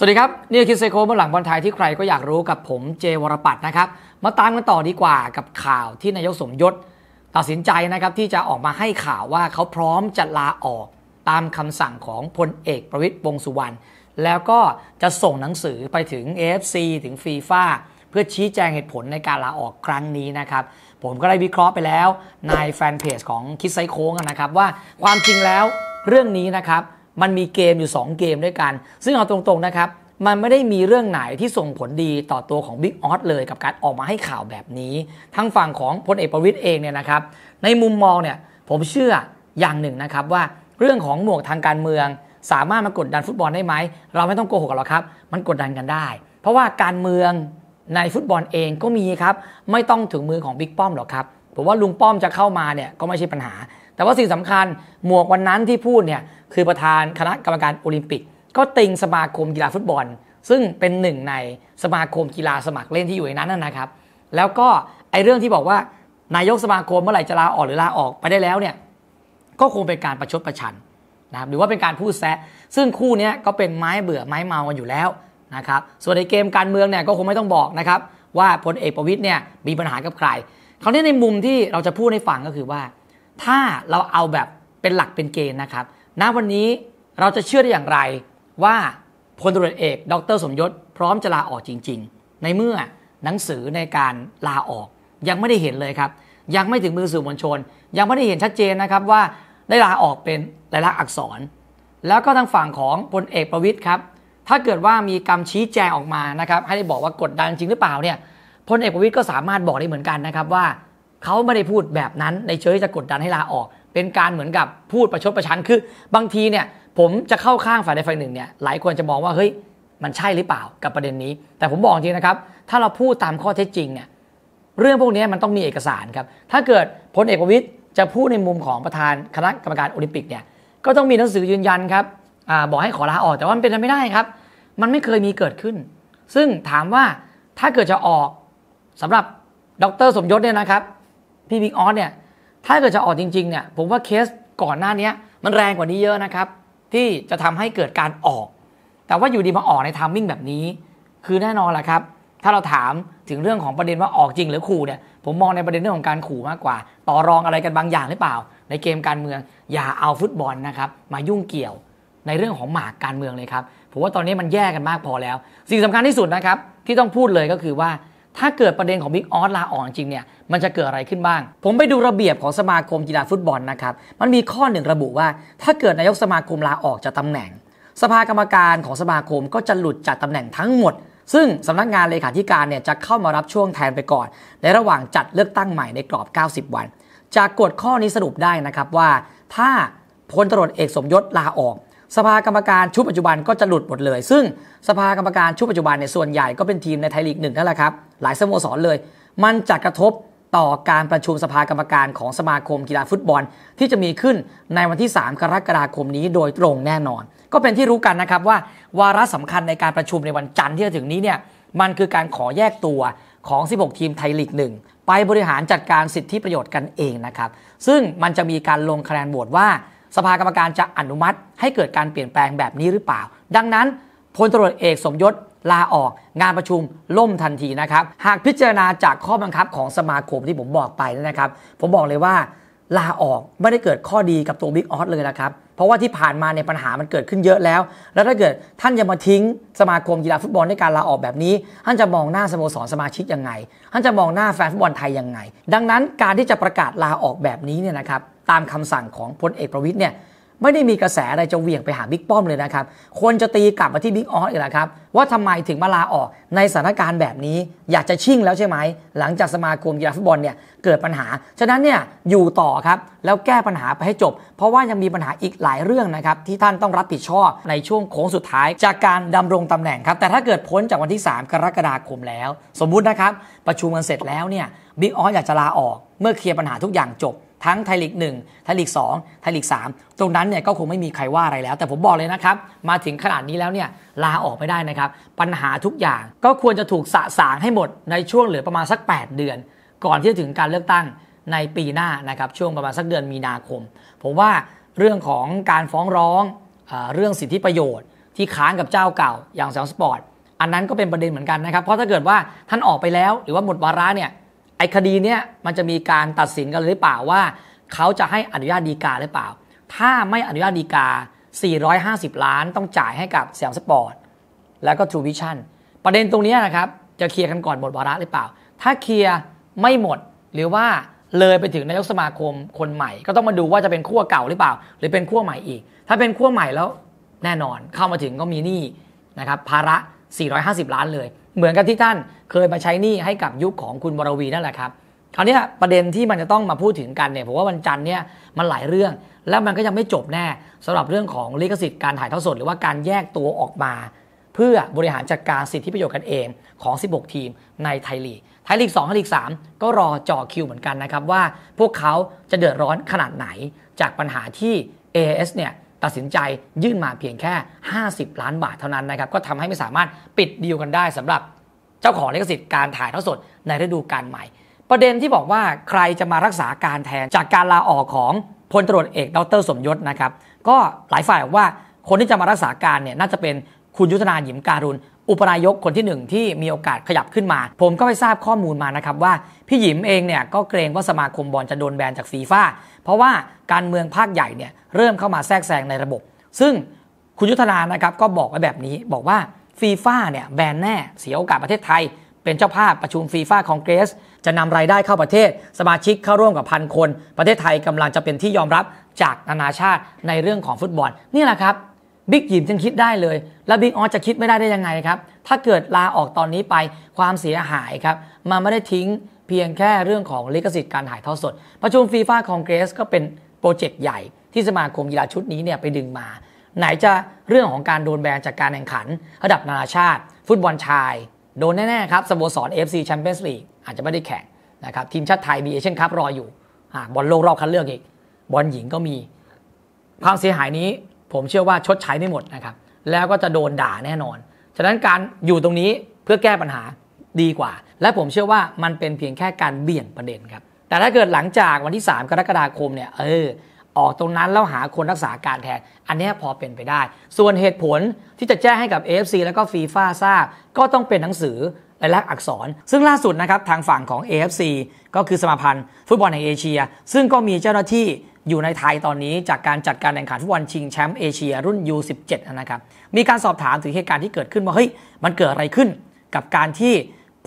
สวัสดีครับ นี่คือเซโคเบื่อหลังบอลไทยที่ใครก็อยากรู้กับผมเจวรปัตนะครับ มาตามกันต่อดีกว่ากับข่าวที่นายกสมยศตัดสินใจนะครับที่จะออกมาให้ข่าวว่าเขาพร้อมจะลาออกตามคำสั่งของพลเอกประวิตยวงสุวรรณ แล้วก็จะส่งหนังสือไปถึง AFC ถึงฟีฟ่าเพื่อชี้แจงเหตุผลในการลาออกครั้งนี้นะครับ ผมก็ได้วิเคราะห์ไปแล้วในแฟนเพจของคิดไซโค้งนะครับ ว่าความจริงแล้วเรื่องนี้นะครับมันมีเกมอยู่ 2 เกมด้วยกัน ซึ่งเอาตรงๆนะครับ มันไม่ได้มีเรื่องไหนที่ส่งผลดีต่อตัวของบิ๊กออสเลยกับการออกมาให้ข่าวแบบนี้ ทั้งฝั่งของพลเอกประวิตยเองเนี่ยนะครับ ในมุมมองเนี่ยผมเชื่ออย่างหนึ่งนะครับว่าเรื่องของหมวกทางการเมืองสามารถมากดดันฟุตบอลได้ไหม เราไม่ต้องโกหกหรอกครับ มันกดดันกันได้ เพราะว่าการเมืองในฟุตบอลเองก็มีครับ ไม่ต้องถึงมือของบิ๊กป้อมหรอกครับผมว่าลุงป้อมจะเข้ามาเนี่ยก็ไม่ใช่ปัญหาแต่ว่าสิ่งสำคัญหมวกวันนั้นที่พูดเนี่ยคือประธานคณะกรรมการโอลิมปิกก็ติงสมาคมกีฬาฟุตบอล ซึ่งเป็นหนึ่งในสมาคมกีฬาสมัครเล่นที่อยู่ในนั้นนะครับ แล้วก็ไอ้เรื่องที่บอกว่านายกสมาคมเมื่อไหร่จะลาออกหรือลาออกไปได้แล้วเนี่ยก็คงเป็นการประชดประชันนะครับหรือว่าเป็นการพูดแซะซึ่งคู่นี้ก็เป็นไม้เบื่อไม้เมากันอยู่แล้วนะครับ ส่วนในเกมการเมืองเนี่ยก็คงไม่ต้องบอกนะครับว่าพลเอกประวิตยเนี่ยมีปัญหากับใครคราวนี้ในมุมที่เราจะพูดให้ฟังก็คือว่าถ้าเราเอาแบบเป็นหลักเป็นเกณฑ์นะครับ ณ วันนี้เราจะเชื่อได้อย่างไรว่าพลตรวจเอกดร สมยศพร้อมจะลาออกจริงๆ ในเมื่อหนังสือในการลาออก ยังไม่ได้เห็นเลยครับ ยังไม่ถึงมือสื่อมวลชน ยังไม่ได้เห็นชัดเจนนะครับว่าได้ลาออกเป็นลายลักษณ์อักษร แล้วก็ทางฝั่งของพลเอกประวิทย์ครับ ถ้าเกิดว่ามีกรรมชี้แจงออกมานะครับ ให้ได้บอกว่ากดดันจริงหรือเปล่าเนี่ยพลเอกประวิทย์ก็สามารถบอกได้เหมือนกันนะครับว่าเขาไม่ได้พูดแบบนั้นในเชิงที่จะกดดันให้ลาออก เป็นการเหมือนกับพูดประชดประชัน คือ บางทีเนี่ยผมจะเข้าข้างฝ่ายใดฝ่ายหนึ่งเนี่ย หลายคนจะมองว่าเฮ้ยมันใช่หรือเปล่ากับประเด็นนี้ แต่ผมบอกจริงนะครับ ถ้าเราพูดตามข้อเท็จจริงเนี่ยเรื่องพวกนี้มันต้องมีเอกสารครับ ถ้าเกิดพลเอกประวิตยจะพูดในมุมของประธานคณะกรรมการโอลิมปิกเนี่ยก็ต้องมีหนังสือยืนยันครับอบอกให้ขอลาออก แต่ว่ามันเป็นไปไม่ได้ครับ มันไม่เคยมีเกิดขึ้น ซึ่งถามว่าถ้าเกิดจะออกสำหรับดรสมยศเนี่ยนะครับพี่บิ๊กออสเนี่ยถ้าเกิดจะออกจริง ๆเนี่ยผมว่าเคสก่อนหน้านี้มันแรงกว่านี้เยอะนะครับที่จะทำให้เกิดการออกแต่ว่าอยู่ดีมาออกในทามมิ่งแบบนี้ คือแน่นอนแหละครับ ถ้าเราถามถึงเรื่องของประเด็นว่าออกจริงหรือขู่เนี่ยผมมองในประเด็นเรื่องของการขู่มากกว่า ต่อรองอะไรกันบางอย่างหรือเปล่า ในเกมการเมือง อย่าเอาฟุตบอลนะครับมายุ่งเกี่ยวในเรื่องของหมากการเมืองเลยครับผมว่าตอนนี้มันแย่กันมากพอแล้ว สิ่งสำคัญที่สุดนะครับที่ต้องพูดเลยก็คือว่าถ้าเกิดประเด็นของบิ๊กออสลาออกจริงเนี่ยมันจะเกิดอะไรขึ้นบ้าง ผมไปดูระเบียบของสมาคมกีฬาฟุตบอลนะครับ มันมีข้อหนึ่งระบุว่า ถ้าเกิดนายกสมาคม ลาออกจากตาแหน่ง สภากรรมการของสมาคมก็จะหลุดจากตาแหน่งทั้งหมด ซึ่งสำนักงานเลขาธิการเนี่ยจะเข้ามารับช่วงแทนไปก่อน ในระหว่างจัดเลือกตั้งใหม่ในกรอบ 90 วัน จากกฎข้อนี้สรุปได้นะครับว่า ถ้าพลตรวจเอกสมยศลาออกสภากรรมการชุดปัจจุบันก็จะหลุดหมดเลย ซึ่งสภากรรมการชุดปัจจุบันเนี่ยส่วนใหญ่ก็เป็นทีมในไทยลีกหนึ่งนั่นแหละครับหลายสโมสรเลย มันจะกระทบต่อการประชุมสภากรรมการของสมาคมกีฬาฟุตบอลที่จะมีขึ้นในวันที่ 3 กรกฎาคมนี้โดยตรงแน่นอน ก็เป็นที่รู้กันนะครับว่า วาระสำคัญในการประชุมในวันจันทร์ที่จะถึงนี้เนี่ยมันคือการขอแยกตัวของ 16 ทีมไทยลีกหนึ่งไปบริหารจัดการสิทธิประโยชน์กันเองนะครับซึ่งมันจะมีการลงคะแนนโหวตว่าสภากรรมการจะอนุมัติให้เกิดการเปลี่ยนแปลงแบบนี้หรือเปล่า ดังนั้น พลตรวจเอกสมยศ ลาออก งานประชุม ล่มทันทีนะครับหากพิจารณาจากข้อบังคับของสมาคมที่ผมบอกไปนะครับ ผมบอกเลยว่า ลาออกไม่ได้เกิดข้อดีกับตัวบิ๊กออสเลยนะครับ เพราะว่าที่ผ่านมาในปัญหามันเกิดขึ้นเยอะแล้ว แล้วถ้าเกิดท่านจะมาทิ้ง สมาคมกีฬาฟุตบอลด้วยการลาออกแบบนี้ ท่านจะมองหน้าสโมสรสมาชิกยังไง ท่านจะมองหน้าแฟนฟุตบอลไทยยังไง ดังนั้นการที่จะประกาศลาออกแบบนี้เนี่ยนะครับตามคำสั่งของพลเอกประวิทย์เนี่ยไม่ได้มีกระแสอะไรจะเหวี่ยงไปหาบิ๊กป้อมเลยนะครับ คนจะตีกลับมาที่บิ๊กออสอีกแล้วครับ ว่าทำไมถึงมาลาออก ในสถานการณ์แบบนี้อยากจะชิ่งแล้วใช่ไหม หลังจากสมาคมกีฬาฟุตบอลเนี่ยเกิดปัญหา ฉะนั้นเนี่ยอยู่ต่อครับ แล้วแก้ปัญหาไปให้จบ เพราะว่ายังมีปัญหาอีกหลายเรื่องนะครับที่ท่านต้องรับผิดชอบในช่วงโค้งสุดท้าย จากการดำรงตำแหน่งครับแต่ถ้าเกิดพ้นจากวันที่ 3 กรกฎาคมแล้ว สมมุตินะครับประชุมกันเสร็จแล้วเนี่ยบิ๊กออสอยากจะลาออกเมื่อเคลียร์ปัญหาทุกอย่างจบทั้งไทยลีก1ไทยลีก2 ไทยลีก3ตรงนั้นเนี่ยก็คงไม่มีใครว่าอะไรแล้วแต่ผมบอกเลยนะครับมาถึงขนาดนี้แล้วเนี่ยลาออกไม่ได้นะครับ ปัญหาทุกอย่างก็ควรจะถูกสะสางให้หมดในช่วงเหลือประมาณสัก 8 เดือน ก่อนที่จะถึงการเลือกตั้งในปีหน้านะครับช่วงประมาณสักเดือนมีนาคม ผมว่าเรื่องของการฟ้องร้องเรื่องสิทธิประโยชน์ ที่ค้างกับเจ้าเก่าอย่างแสงสปอร์ตอันนั้นก็เป็นประเด็นเหมือนกันนะครับเพราะถ้าเกิดว่าท่านออกไปแล้วหรือว่าหมดวาระเนี่ยไอ้คดีเนี้ยมันจะมีการตัดสินกันหรือเปล่าว่าเขาจะให้อนุญาตดีกาหรือเปล่า ถ้าไม่อนุญาตดีกา 450 ล้านต้องจ่ายให้กับแซมสปอร์ตแล้วก็ทรูวิชั่นประเด็นตรงนี้นะครับ จะเคลียร์กันก่อนหมดวาระหรือเปล่า ถ้าเคลียร์ไม่หมดหรือว่าเลยไปถึงนายกสมาคมคนใหม่ ก็ต้องมาดูว่าจะเป็นขั้วเก่าหรือเปล่า หรือเป็นขั้วใหม่อีก ถ้าเป็นขั้วใหม่แล้วแน่นอนเข้ามาถึงก็มีหนี้นะครับภาระ 450 ล้านเลยเหมือนกับที่ท่านเคยมาใช้นี่ให้กับยุคของคุณวรวีนั่นแหละครับคราวนี้ประเด็นที่มันจะต้องมาพูดถึงกันเนี่ยผมว่าวันจันทร์เนี่ยมันหลายเรื่อง แล้วมันก็ยังไม่จบแน่ สำหรับเรื่องของลิขสิทธิ์การถ่ายทอดสด หรือว่าการแยกตัวออกมา เพื่อบริหารจัดการสิทธิประโยชน์กันเองของ 16 ทีมในไทยลีกไทยลีก2ไทยลีก3ก็รอจ่อคิวเหมือนกันนะครับว่าพวกเขาจะเดือดร้อนขนาดไหนจากปัญหาที่ AS เนี่ยตัดสินใจยื่นมาเพียงแค่ 50 ล้านบาทเท่านั้นนะครับ ก็ทำให้ไม่สามารถปิดดีลกันได้ สำหรับเจ้าของลิขสิทธิ์การถ่ายทอดสดในฤดูกาลใหม่ ประเด็นที่บอกว่าใครจะมารักษาการแทนจากการลาออกของพลตรวจเอก ดรสมยศนะครับ ก็หลายฝ่ายบอกว่าคนที่จะมารักษาการเนี่ยน่าจะเป็นคุณยุทธนาหยิมการุณอุปนายกคนที่หนึ่งที่มีโอกาสขยับขึ้นมา ผมก็ไปทราบข้อมูลมานะครับว่าพี่หยิมเองเนี่ยก็เกรงว่าสมาคมบอลจะโดนแบนจากฟีฟ่าเพราะว่าการเมืองภาคใหญ่เนี่ย เริ่มเข้ามาแทรกแซงในระบบ ซึ่งคุณยุทธนานะครับก็บอกไว้แบบนี้บอกว่าฟีฟ่าเนี่ยแบนแน่เสียโอกาสประเทศไทย เป็นเจ้าภาพประชุมฟีฟ่าคองเกรสจะนำรายได้เข้าประเทศสมาชิกเข้าร่วมกับพันคน ประเทศไทยกำลังจะเป็นที่ยอมรับจากนานาชาติในเรื่องของฟุตบอล นี่แหละครับบิ๊กหยิมจังคิดได้เลย แล้วบิ๊กออสจะคิดไม่ได้ได้ยังไงครับ ถ้าเกิดลาออกตอนนี้ไปความเสียหายครับมาไม่ได้ทิ้งเพียงแค่เรื่องของลิขสิทธิ์การถ่ายทอดสด ประชุมฟีฟ่าคองเกรสก็เป็นโปรเจกต์ใหญ่ ที่สมาคมกีฬาชุดนี้เนี่ยไปดึงมา ไหนจะเรื่องของการโดนแบนจากการแข่งขัน ระดับนานาชาติ ฟุตบอลชาย โดนแน่ๆครับสโมสร FC Champions League อาจจะไม่ได้แข่งนะครับทีมชาติไทยมีเอเชียนคัพรออยู่บอลโลกรอบคัดเลือกอีก บอลหญิงก็มีความเสียหายนี้ผมเชื่อว่าชดใช้ไม่หมดนะครับ แล้วก็จะโดนด่าแน่นอน ฉะนั้นการอยู่ตรงนี้เพื่อแก้ปัญหาดีกว่า และผมเชื่อว่ามันเป็นเพียงแค่การเบี่ยงประเด็นครับ แต่ถ้าเกิดหลังจากวันที่ 3 กรกฎาคมเนี่ยเออออกตรงนั้นแล้วหาคนรักษาการแทน อันนี้พอเป็นไปได้ ส่วนเหตุผลที่จะแจ้งให้กับ AFC แล้วก็ฟีฟ่าทราบก็ต้องเป็นหนังสือลายลักษณ์อักษร ซึ่งล่าสุดนะครับทางฝั่งของ AFC ก็คือสมาพันธ์ ฟุตบอลแห่งเอเชีย ซึ่งก็มีเจ้าหน้าที่อยู่ในไทยตอนนี้จากการจัดการแข่งขันฟุตบอลชิงแชมป์เอเชียรุ่น U17 นะครับมีการสอบถามถึงเหตุการณ์ที่เกิดขึ้นว่าเฮ้ยมันเกิดอะไรขึ้นกับการที่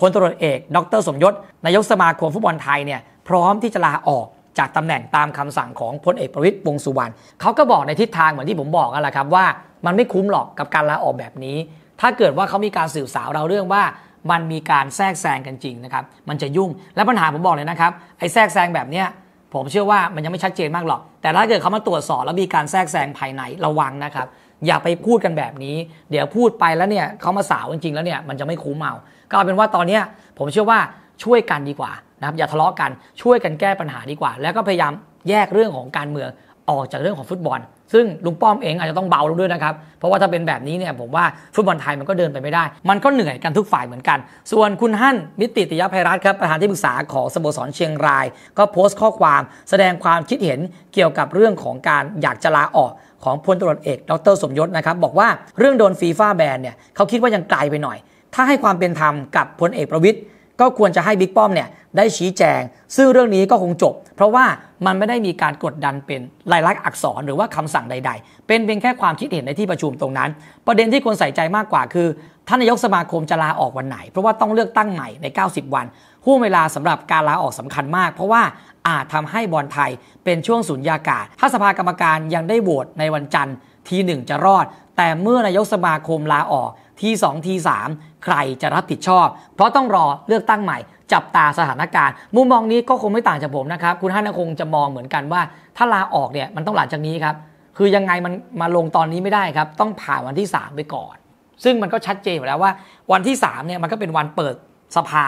พลตรวจเอก ดรสมยศนายกสมาคมฟุตบอลไทยเนี่ยพร้อมที่จะลาออกจากตำแหน่งตามคำสั่งของพลเอกประวิตยวงสุวรรณเขาก็บอกในทิศทางเหมือนที่ผมบอกนั่นแหละครับว่า มันไม่คุ้มหรอกกับการลาออกแบบนี้ ถ้าเกิดว่าเขามีการสื่อสารเราเรื่องว่า มันมีการแทรกแซงกันจริงนะครับมันจะยุ่งและปัญหาผมบอกเลยนะครับไอ้แทรกแซงแบบเนี้ยผมเชื่อว่ามันยังไม่ชัดเจนมากหรอก แต่ถ้าเกิดเขามาตรวจสอบแล้วมีการแทรกแซงภายในระวังนะครับ อย่าไปพูดกันแบบนี้ เดี๋ยวพูดไปแล้วเนี่ยเขามาสาวจริงๆแล้วเนี่ยมันจะไม่คุ้มเมา ก็เป็นว่าตอนนี้ผมเชื่อว่าช่วยกันดีกว่านะครับอย่าทะเลาะกันช่วยกันแก้ปัญหาดีกว่า แล้วก็พยายามแยกเรื่องของการเมืองออกจากเรื่องของฟุตบอล ซึ่งลุงป้อมเองอาจจะต้องเบาลงด้วยนะครับ เพราะว่าถ้าเป็นแบบนี้เนี่ยผมว่าฟุตบอลไทยมันก็เดินไปไม่ได้ มันก็เหนื่อยกันทุกฝ่ายเหมือนกัน ส่วนคุณฮั่นมิติติยภัยรัฐครับประธานที่ปรึกษาของสโมสรเชียงราย ก็โพสต์ข้อความแสดงความคิดเห็นเกี่ยวกับเรื่องของการอยากจะลาออกของพลตรวจเอก ดรสมยศนะครับบอกว่าเรื่องโดนฟีฟ่าแบนเนี่ยเขาคิดว่ายังไกลไปหน่อย ถ้าให้ความเป็นธรรมกับพลเอกประวิทย์ก็ควรจะให้บิ๊กป้อมเนี่ยได้ชี้แจงซึ่งเรื่องนี้ก็คงจบ เพราะว่ามันไม่ได้มีการกดดันเป็นลายลักษณ์อักษรหรือว่าคำสั่งใดๆ เป็นเพียงแค่ความคิดเห็นในที่ประชุมตรงนั้น ประเด็นที่ควรใส่ใจมากกว่าคือ ท่านนายกสมาคมจะลาออกวันไหน เพราะว่าต้องเลือกตั้งใหม่ใน 90 วันห่วงเวลาสำหรับการลาออกสำคัญมาก เพราะว่าอาจทำให้บอลไทยเป็นช่วงสุญญากาศถ้าสภากรรมการยังได้โหวตในวันจันทร์ทีหนึ่งจะรอด แต่เมื่อนายกสมาคมลาออกที2ที3ใครจะรับผิดชอบ เพราะต้องรอเลือกตั้งใหม่ จับตาสถานการณ์มุมมองนี้ก็คงไม่ต่างจากผมนะครับคุณท่านคงจะมองเหมือนกันว่า ถ้าลาออกเนี่ยมันต้องหลังจากนี้ครับ คือยังไงมันมาลงตอนนี้ไม่ได้ครับ ต้องผ่านวันที่ 3 ไปก่อน ซึ่งมันก็ชัดเจนอยู่แล้วว่า วันที่3เนี่ยมันก็เป็นวันเปิดสภา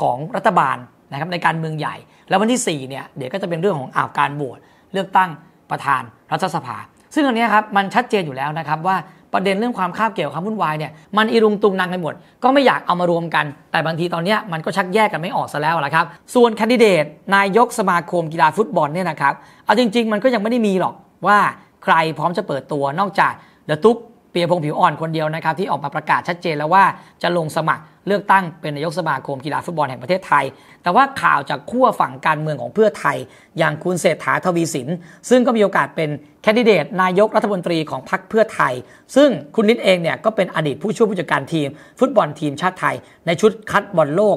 ของรัฐบาลนะครับในการเมืองใหญ่ แล้ววันที่4เนี่ยเดี๋ยวก็จะเป็นเรื่องของอ่าวการโหวตเลือกตั้งประธานรัฐสภา ซึ่งอันนี้ครับมันชัดเจนอยู่แล้วนะครับว่าประเด็นเรื่องความคาบเกี่ยวความวุ่นวายเนี่ยมันอิรุงตุงนางไปหมด ก็ไม่อยากเอามารวมกัน แต่บางทีตอนนี้มันก็ชักแยกกันไม่ออกซะแล้วละครับ ส่วนคนดิเดต นายกสมาคมกีฬาฟุตบอลเนี่ยนะครับเอาจริง ๆ มันก็ยังไม่ได้มีหรอกว่าใครพร้อมจะเปิดตัวนอกจากเดอะตุ๊กเปียพงผิวอ่อนคนเดียวนะครับที่ออกมาประกาศชัดเจนแล้วว่าจะลงสมัครเลือกตั้งเป็นนายกสมาคมกีฬาฟุตบอลแห่งประเทศไทย แต่ว่าข่าวจากขั้วฝั่งการเมืองของเพื่อไทยอย่างคุณเศรษฐาทวีสิน ซึ่งก็มีโอกาสเป็นแคนดิเดตนายกรัฐมนตรีของพรรคเพื่อไทย ซึ่งคุณนิดเองเนี่ยก็เป็นอดีตผู้ช่วยผู้จัดการทีม ฟุตบอลทีมชาติไทย ในชุดคัดบอลโลก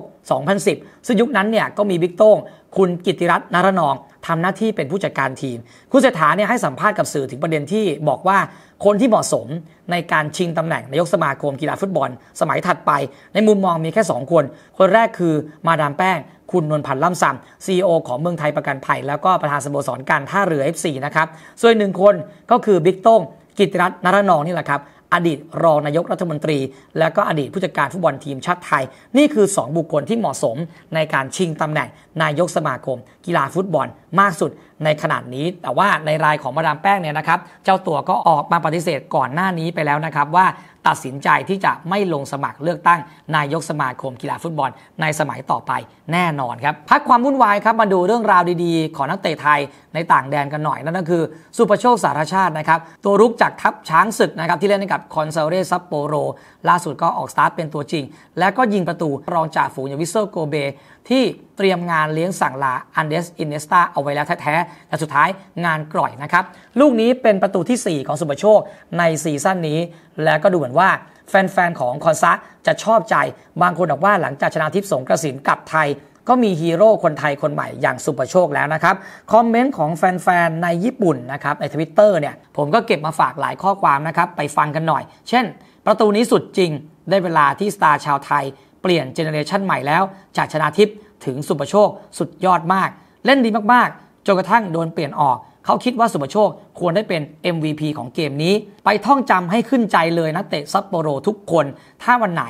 2010 ซึ่งยุคนั้นเนี่ยก็มีบิ๊กโต้ง คุณกิติรัตน์นรนองทำหน้าที่เป็นผู้จัดการทีม คุณเศรษฐาเนี่ยให้สัมภาษณ์กับสื่อถึงประเด็นที่บอกว่า คนที่เหมาะสมในการชิงตำแหน่งนายกสมาคมกีฬาฟุตบอล สมัยถัดไปในมุมมองมีแค่ 2 คน คนแรกคือมาดามแป้งคุณนวลพันธ์ล่ำซำซีอของเมืองไทยประกันภัย แล้วก็ประธานสโมสรการท่าเรือ f c นะครับส่วนหนึ่งคนก็คือ บิ๊กโต้งกิติรัตน์นรนองนี่แหละครับอดีตรองนายกรัฐมนตรี และก็อดีตผู้จัดการฟุตบอลทีมชาติไทย นี่คือ 2 บุคคลที่เหมาะสมในการชิงตำแหน่งนายกสมาคม กีฬาฟุตบอลมากสุดในขนาดนี้ แต่ว่าในรายของมาดามแป้งเนี่ยนะครับ เจ้าตัวก็ออกมาปฏิเสธก่อนหน้านี้ไปแล้วนะครับว่าตัดสินใจที่จะไม่ลงสมัครเลือกตั้งนายกสมาคมกีฬาฟุตบอลในสมัยต่อไปแน่นอนครับ พักความวุ่นวายครับ มาดูเรื่องราวดีๆ ของนักเตะไทยในต่างแดนกันหน่อยนั่นก็คือ สุปโชคสารชาตินะครับตัวรุกจากทัพช้างศึกนะครับที่เล่นกับคอนเซเรซัปโปโร ล่าสุดก็ออกสตาร์ทเป็นตัวจริง และก็ยิงประตูรองจ่าฝูงอย่างวิเซอร์โกเบ ที่เตรียมงานเลี้ยงสั่งลาอันเดสอินเนสตาเอาไว้แล้วแท้ๆและสุดท้ายงานกร่อยนะครับลูกนี้เป็นประตูที่4ของสุปโชคในซีซั่นนี้แล้วก็ดูเหมือนว่าแฟน ๆ ของคอนซะจะชอบใจ บางคนบอกว่าหลังจากชนะทิพย์สงกระสินกลับไทย ก็มีฮีโร่คนไทยคนใหม่อย่างสุประโชคแล้วนะครับ คอมเมนต์ของแฟน ๆ ในญี่ปุ่นนะครับในทวิตเตอร์เนี่ยผมก็เก็บมาฝากหลายข้อความนะครับไปฟังกันหน่อย เช่น ประตูนี้สุดจริงได้เวลาที่สตาร์ชาวไทยเปลี่ยนเจเนเรชันใหม่แล้วจากชนาทิพย์ถึงสุประโชคสุดยอดมาก เล่นดีมากๆจนกระทั่งโดนเปลี่ยนออกเขาคิดว่าสุปโชคควรได้เป็น MVP ของเกมนี้ ไปท่องจำให้ขึ้นใจเลยนักเตะซัปโปโรทุกคนถ้าวันไหน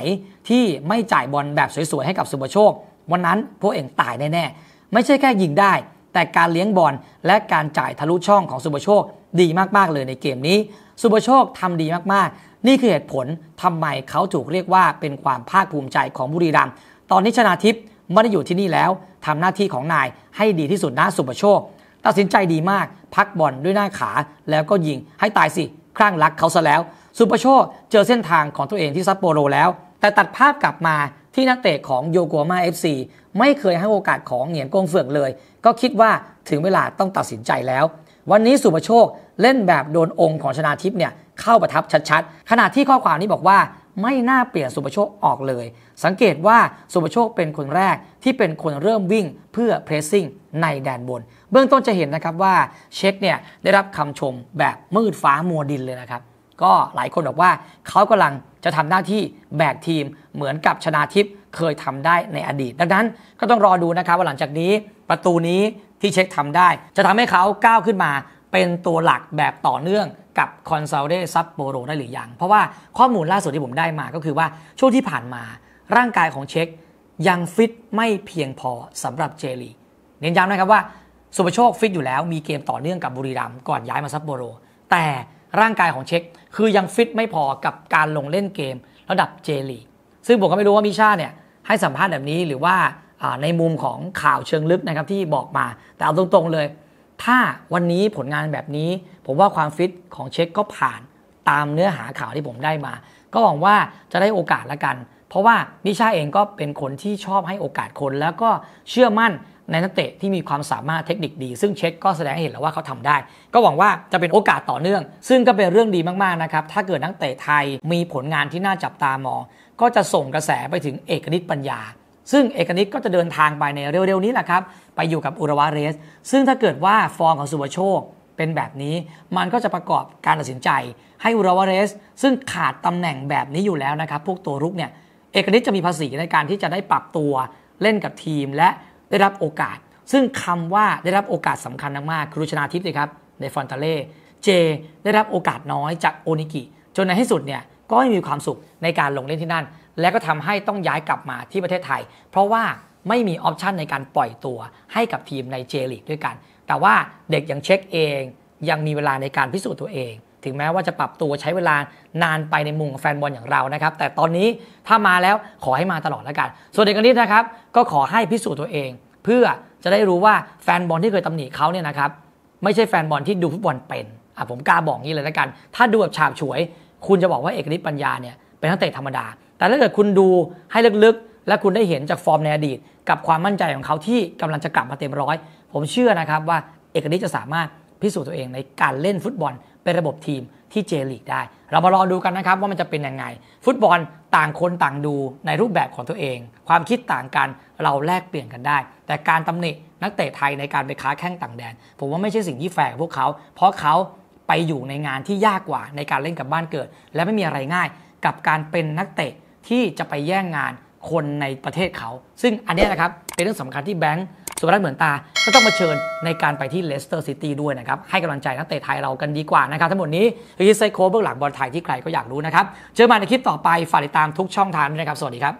ที่ไม่จ่ายบอลแบบสวยๆ ให้กับสุปโชควันนั้นพวกเองตายแน่ๆ ไม่ใช่แค่ยิงได้ แต่การเลี้ยงบอลและการจ่ายทะลุช่องของสุปโชคดีมากๆเลยในเกมนี้ สุปโชคทำดีมากๆ นี่คือเหตุผลทำไมเขาถูกเรียกว่าเป็นความภาคภูมิใจของบุรีรัมย์ตอนนี้ชนาทิพย์ไม่ได้อยู่ที่นี่แล้วทำหน้าที่ของนายให้ดีที่สุดนะสุปโชค ตัดสินใจดีมากพักบอลด้วยหน้าขาแล้วก็ยิงให้ตายสิคลั่งรักเขาซะแล้วซูเปอร์โชเจอเส้นทางของตัวเองที่ซัปโปโรแล้ว แต่ตัดภาพกลับมาที่นักเตะของโยโกมาเอฟซีไม่เคยให้โอกาสของเหงียนกงเฟืองเลย ก็คิดว่าถึงเวลาต้องตัดสินใจแล้ว วันนี้สุประโชคเล่นแบบโดนองค์ของชนาทิพย์เนี่ยเข้าประทับชัดๆขณะที่ข้อความนี้บอกว่าไม่น่าเปลี่ยนสุประโชคออกเลย สังเกตว่าสุประโชคเป็นคนแรกที่เป็นคนเริ่มวิ่งเพื่อเพรสซิ่งในแดนบน เบื้องต้นจะเห็นนะครับว่าเช็คเนี่ยได้รับคำชมแบบมืดฟ้า มัวดินเลยนะครับ ก็หลายคนบอกว่าเขากำลังจะทำหน้าที่แบกทีมเหมือนกับชนาทิพย์เคยทำได้ในอดีต ดังนั้นก็ต้องรอดูนะครับว่าหลังจากนี้ประตูนี้ที่เช็คทำได้ จะทำให้เขาก้าวขึ้นมา เป็นตัวหลักแบบต่อเนื่องกับคอนซัลเดซัปโปโรได้หรือยัง เพราะว่าข้อมูลล่าสุดที่ผมได้มาก็คือว่า ช่วงที่ผ่านมาร่างกายของเช็ค ยังฟิตไม่เพียงพอสำหรับเจลีเน้นย้ำนะครับว่า สุปโชคฟิตอยู่แล้วมีเกมต่อเนื่องกับบุรีรัมย์ก่อนย้ายมาซัปโปโรแต่ร่างกายของเช็ค คือยังฟิตไม่พอกับการลงเล่นเกมระดับเจลีซึ่งผมก็ไม่รู้ว่ามิชาเนี่ยให้สัมภาษณ์แบบนี้หรือว่าในมุมของข่าวเชิงลึกนะครับที่บอกมาแต่เอาตรง ๆเลยถ้าวันนี้ผลงานแบบนี้ ผมว่าความฟิตของเช็คก็ผ่านตามเนื้อหาข่าวที่ผมได้มา ก็หวังว่าจะได้โอกาสละกัน เพราะว่านิชาเองก็เป็นคนที่ชอบให้โอกาสคนแล้วก็เชื่อมั่นในนักเตะที่มีความสามารถเทคนิคดี ซึ่งเช็คก็แสดงให้เห็นแล้วว่าเขาทำได้ ก็หวังว่าจะเป็นโอกาสต่อเนื่องซึ่งก็เป็นเรื่องดีมากๆนะครับถ้าเกิดนักเตะไทยมีผลงานที่น่าจับตามอง ก็จะส่งกระแสไปถึงเอกนิตปัญญาซึ่งเอกนิตก็จะเดินทางไปในเร็วๆ นี้แหละครับ ไปอยู่กับอุรวาเรส ซึ่งถ้าเกิดว่าฟอร์มของสุวโชคเป็นแบบนี้ มันก็จะประกอบการตัดสินใจ ให้อุรวาเรส ซึ่งขาดตำแหน่งแบบนี้อยู่แล้วนะครับ พวกตัวรุกเนี่ยเอกนิตจะมีภาษีในการที่จะได้ปรับตัวเล่นกับทีมและได้รับโอกาส ซึ่งคำว่าได้รับโอกาสสำคัญมากๆครูชนาทิพย์เลยครับในฟอนตาเล่เจได้รับโอกาสน้อยจากโอนิกิจนในที่สุดเนี่ยก็ไม่มีความสุขในการลงเล่นที่นั่น และก็ทำให้ต้องย้ายกลับมาที่ประเทศไทย เพราะว่าไม่มีออปชันในการปล่อยตัวให้กับทีมในเจลีกด้วยกัน แต่ว่าเด็กยังเช็คเอง ยังมีเวลาในการพิสูจน์ตัวเอง ถึงแม้ว่าจะปรับตัวใช้เวลานานไปในมุมของแฟนบอลอย่างเรานะครับแต่ตอนนี้ถ้ามาแล้วขอให้มาตลอดแล้วกัน ส่วนเด็กคนนี้นะครับ ก็ขอให้พิสูจน์ตัวเอง เพื่อจะได้รู้ว่าแฟนบอลที่เคยตำหนิเขาเนี่ยนะครับไม่ใช่แฟนบอลที่ดูฟุตบอลเป็นอ่ะผมกล้าบอกงี้เลยแล้วกัน ถ้าดูแบบฉาบฉวยคุณจะบอกว่าเอกฤทธิ์ปัญญาเนี่ย เป็นนักเตะธรรมดา แต่ถ้าเกิดคุณดูให้ลึก ๆ และคุณได้เห็นจากฟอร์มในอดีต กับความมั่นใจของเขาที่กำลังจะกลับมาเต็มร้อย ผมเชื่อนะครับว่าเอกฤทธิ์จะสามารถพิสูจน์ตัวเองในการเล่นฟุตบอล เป็นระบบทีมที่เจลีกได้ เรามารอดูกันนะครับว่ามันจะเป็นยังไง ฟุตบอลต่างคนต่างดูในรูปแบบของตัวเอง ความคิดต่างกันเราแลกเปลี่ยนกันได้ แต่การตำหนินักเตะไทยในการไปค้าแข้งต่างแดน ผมว่าไม่ใช่สิ่งที่แฝงพวกเขา เพราะเขาไปอยู่ในงานที่ยากกว่าในการเล่นกับบ้านเกิด และไม่มีอะไรง่ายกับการเป็นนักเตะที่จะไปแย่งงานคนในประเทศเขา ซึ่งอันนี้นะครับ เป็นเรื่องสำคัญที่แบงค์สุวรรณเหมือนตาก็ต้องมาเชิญในการไปที่เลสเตอร์ซิตี้ด้วยนะครับ ให้กำลังใจนักเตะไทยเรากันดีกว่านะครับ ทั้งหมดนี้คือไซโคเบื้องหลังบอลไทยที่ใครก็อยากรู้นะครับเจอกันในคลิปต่อไปฝากติดตามทุกช่องทางด้วยนะครับ สวัสดีครับ